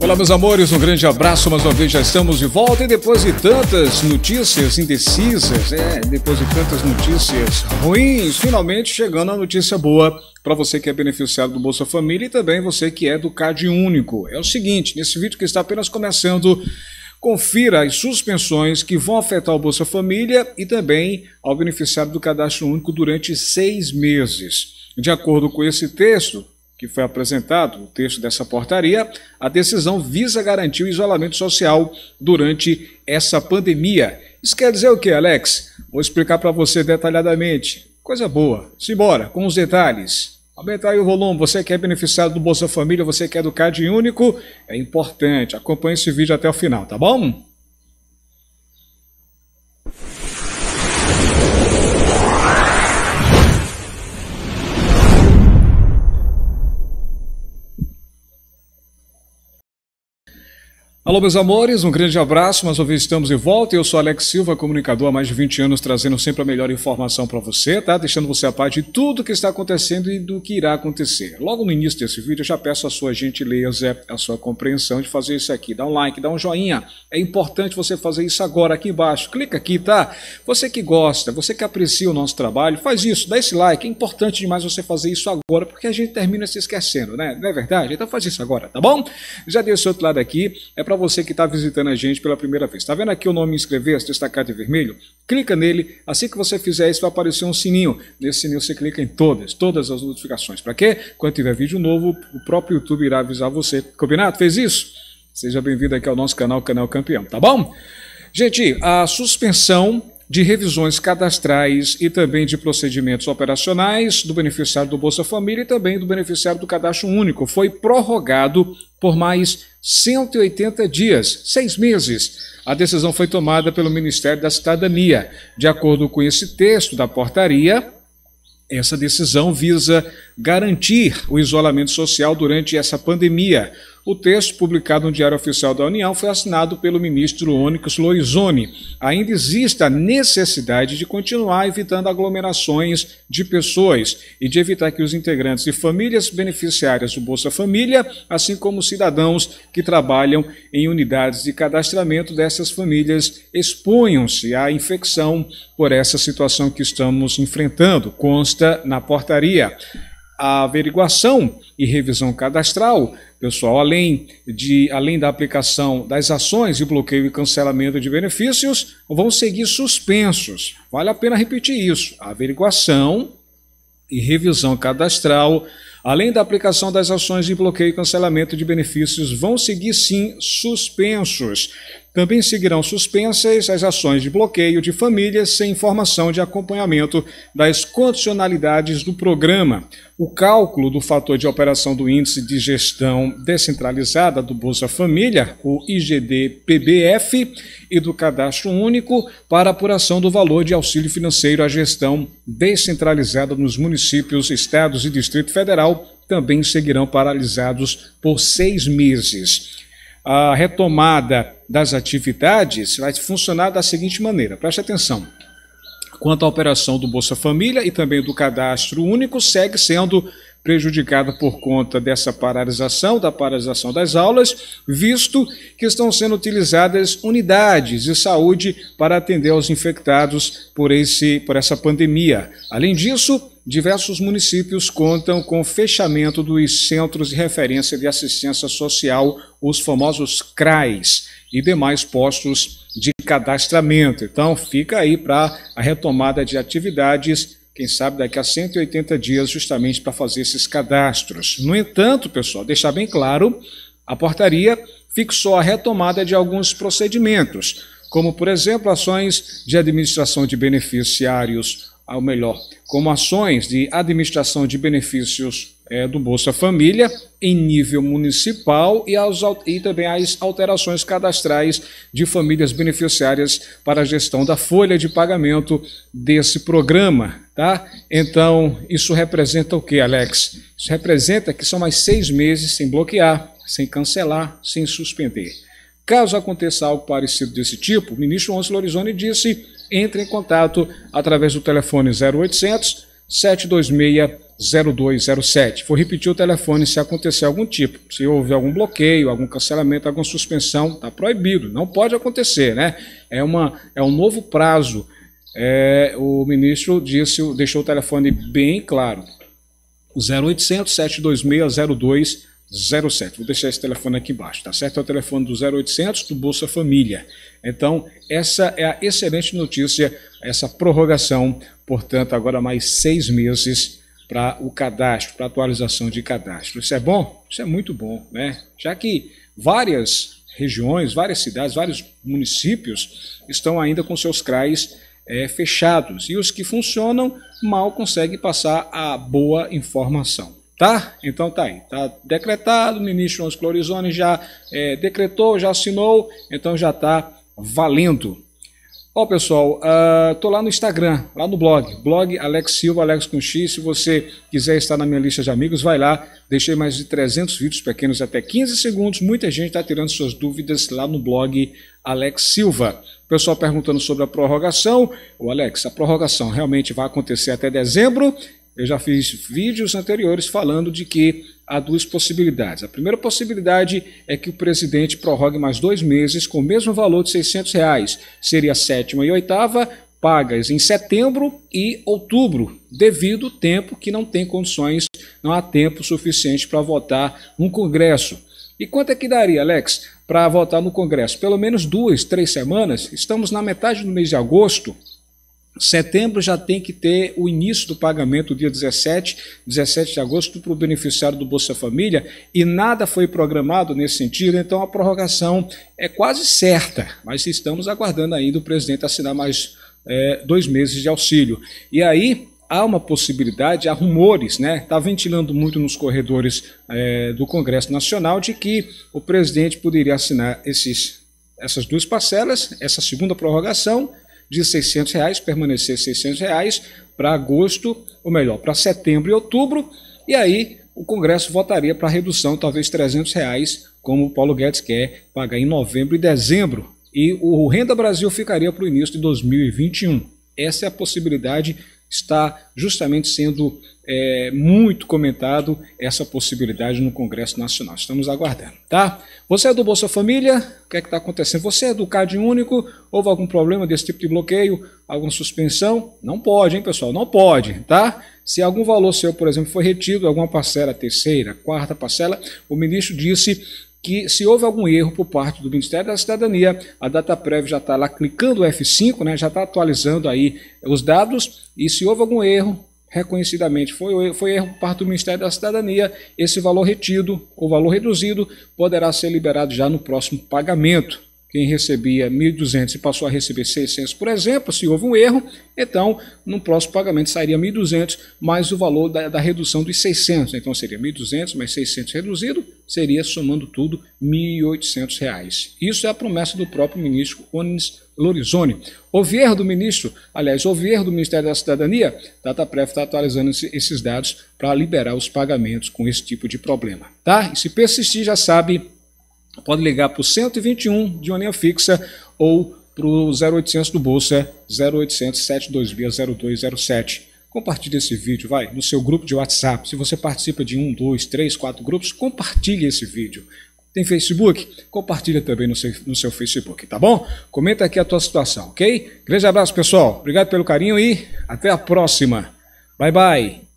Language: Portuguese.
Olá, meus amores, um grande abraço. Mais uma vez já estamos de volta e depois de tantas notícias indecisas, é, depois de tantas notícias ruins, finalmente chegando a notícia boa para você que é beneficiado do Bolsa Família e também você que é do CAD Único. É o seguinte, nesse vídeo que está apenas começando, confira as suspensões que vão afetar o Bolsa Família e também ao beneficiário do Cadastro Único durante seis meses. De acordo com esse texto, que foi apresentado, o texto dessa portaria, a decisão visa garantir o isolamento social durante essa pandemia. Isso quer dizer o quê, Alex? Vou explicar para você detalhadamente. Coisa boa. Simbora, com os detalhes. Aumentar aí o volume. Você quer é beneficiado do Bolsa Família, você quer é do CAD Único, é importante. Acompanhe esse vídeo até o final, tá bom? Alô, meus amores, um grande abraço. Mais uma vez estamos de volta. Eu sou Alex Silva, comunicador há mais de 20 anos, trazendo sempre a melhor informação para você, tá? Deixando você a parte de tudo que está acontecendo e do que irá acontecer. Logo no início desse vídeo, eu já peço a sua gentileza, a sua compreensão de fazer isso aqui. Dá um like, dá um joinha. É importante você fazer isso agora aqui embaixo. Clica aqui, tá? Você que gosta, você que aprecia o nosso trabalho, faz isso, dá esse like. É importante demais você fazer isso agora, porque a gente termina se esquecendo, né? Não é verdade? Então faz isso agora, tá bom? Já dei esse outro lado aqui. É para você que está visitando a gente pela primeira vez. Está vendo aqui o nome inscrever-se, destacado em vermelho? Clica nele. Assim que você fizer isso, vai aparecer um sininho. Nesse sininho você clica em todas, todas as notificações. Para quê? Quando tiver vídeo novo, o próprio YouTube irá avisar você. Combinado? Fez isso? Seja bem-vindo aqui ao nosso canal, Canal Campeão, tá bom? Gente, a suspensão de revisões cadastrais e também de procedimentos operacionais do beneficiário do Bolsa Família e também do beneficiário do Cadastro Único. Foi prorrogado por mais 180 dias, seis meses. A decisão foi tomada pelo Ministério da Cidadania. De acordo com esse texto da portaria, essa decisão visa garantir o isolamento social durante essa pandemia. O texto, publicado no Diário Oficial da União, foi assinado pelo ministro Onyx Lorizoni. Ainda existe a necessidade de continuar evitando aglomerações de pessoas e de evitar que os integrantes e famílias beneficiárias do Bolsa Família, assim como cidadãos que trabalham em unidades de cadastramento dessas famílias, exponham-se à infecção por essa situação que estamos enfrentando, consta na portaria. A averiguação e revisão cadastral pessoal, além, de, além da aplicação das ações de bloqueio e cancelamento de benefícios, vão seguir suspensos. Vale a pena repetir isso: averiguação e revisão cadastral Além da aplicação das ações de bloqueio e cancelamento de benefícios, vão seguir sim suspensos. Também seguirão suspensas as ações de bloqueio de famílias sem informação de acompanhamento das condicionalidades do programa. O cálculo do fator de operação do Índice de Gestão Descentralizada do Bolsa Família, o IGD-PBF, e do Cadastro Único para apuração do valor de auxílio financeiro à gestão descentralizada nos municípios, estados e Distrito Federal também seguirão paralisados por seis meses. A retomada das atividades vai funcionar da seguinte maneira: preste atenção. Quanto à operação do Bolsa Família e também do Cadastro Único, segue sendo prejudicada por conta dessa paralisação, da paralisação das aulas, visto que estão sendo utilizadas unidades de saúde para atender aos infectados por, esse, por essa pandemia. Além disso, diversos municípios contam com o fechamento dos Centros de Referência de Assistência Social, os famosos CRAs, e demais postos de cadastramento. Então, fica aí para a retomada de atividades, quem sabe daqui a 180 dias, justamente para fazer esses cadastros. No entanto, pessoal, deixar bem claro, a portaria fixou a retomada de alguns procedimentos, como, por exemplo, ações de administração de beneficiários ao melhor, como ações de administração de benefícios é, do Bolsa Família em nível municipal e, e também as alterações cadastrais de famílias beneficiárias para a gestão da folha de pagamento desse programa. Tá? Então, isso representa o que, Alex? Isso representa que são mais seis meses sem bloquear, sem cancelar, sem suspender. Caso aconteça algo parecido desse tipo, o ministro Oncio Lorizoni disse: entre em contato através do telefone 0800 726 0207. Vou repetir o telefone se acontecer algum tipo, se houver algum bloqueio, algum cancelamento, alguma suspensão, está proibido, não pode acontecer, né? É, uma, é um novo prazo. É, o ministro disse, deixou o telefone bem claro. 0800 726 0207. 07. Vou deixar esse telefone aqui embaixo, tá certo? É o telefone do 0800 do Bolsa Família. Então, essa é a excelente notícia, essa prorrogação, portanto, agora mais seis meses para o cadastro, para atualização de cadastro. Isso é bom? Isso é muito bom, né? Já que várias regiões, várias cidades, vários municípios estão ainda com seus CRAs é, fechados e os que funcionam mal conseguem passar a boa informação. Tá? Então tá aí, tá decretado, o ministro Onze Clorizone já é, decretou, já assinou, então já tá valendo. Ó pessoal, uh, tô lá no Instagram, lá no blog, blog Alex Silva, Alex com X, se você quiser estar na minha lista de amigos, vai lá, deixei mais de 300 vídeos pequenos até 15 segundos, muita gente está tirando suas dúvidas lá no blog Alex Silva. pessoal perguntando sobre a prorrogação. O Alex, a prorrogação realmente vai acontecer até dezembro. Eu já fiz vídeos anteriores falando de que há duas possibilidades. A primeira possibilidade é que o presidente prorrogue mais dois meses com o mesmo valor de 600 reais. Seria a sétima e oitava, pagas em setembro e outubro, devido ao tempo que não tem condições, não há tempo suficiente para votar no Congresso. E quanto é que daria, Alex, para votar no Congresso? Pelo menos duas, três semanas? Estamos na metade do mês de agosto, Setembro já tem que ter o início do pagamento, dia 17, 17 de agosto, para o beneficiário do Bolsa Família, e nada foi programado nesse sentido, então a prorrogação é quase certa, mas estamos aguardando ainda o presidente assinar mais é, dois meses de auxílio. E aí, há uma possibilidade, há rumores, né? Está ventilando muito nos corredores é, do Congresso Nacional de que o presidente poderia assinar esses, essas duas parcelas, essa segunda prorrogação de 600 reais, permanecer 600 reais para agosto, ou melhor, para setembro e outubro, e aí o Congresso votaria para redução, talvez 300 reais, como o Paulo Guedes quer pagar em novembro e dezembro, e o Renda Brasil ficaria para o início de 2021. Essa é a possibilidade está justamente sendo é, muito comentado essa possibilidade no Congresso Nacional. Estamos aguardando, tá? Você é do Bolsa Família? O que é que está acontecendo? Você é do CAD único? Houve algum problema desse tipo de bloqueio? Alguma suspensão? Não pode, hein, pessoal? Não pode, tá? Se algum valor seu, por exemplo, foi retido, alguma parcela, terceira, quarta parcela, o ministro disse que se houve algum erro por parte do Ministério da Cidadania, a Data Prévia já está lá clicando o F5, né, já está atualizando aí os dados, e se houve algum erro, reconhecidamente foi, foi erro por parte do Ministério da Cidadania, esse valor retido ou valor reduzido poderá ser liberado já no próximo pagamento. Quem recebia 1.200 e passou a receber 600, por exemplo, se houve um erro, então no próximo pagamento sairia 1.200 mais o valor da, da redução dos 600. Então seria 1.200 mais 600 reduzido, seria, somando tudo, R$ 1.800. Isso é a promessa do próprio ministro Onis Lorizone. O ver do ministro, aliás, o ver do Ministério da Cidadania, Data tá, tá Pref está atualizando esses dados para liberar os pagamentos com esse tipo de problema. Tá? E se persistir, já sabe, pode ligar para o 121 de uma linha fixa ou para o 0800 do Bolsa, 0800 726 0207. Compartilhe esse vídeo, vai, no seu grupo de WhatsApp. Se você participa de um, dois, três, quatro grupos, compartilhe esse vídeo. Tem Facebook? Compartilha também no seu, no seu Facebook, tá bom? Comenta aqui a tua situação, ok? Grande abraço, pessoal. Obrigado pelo carinho e até a próxima. Bye, bye.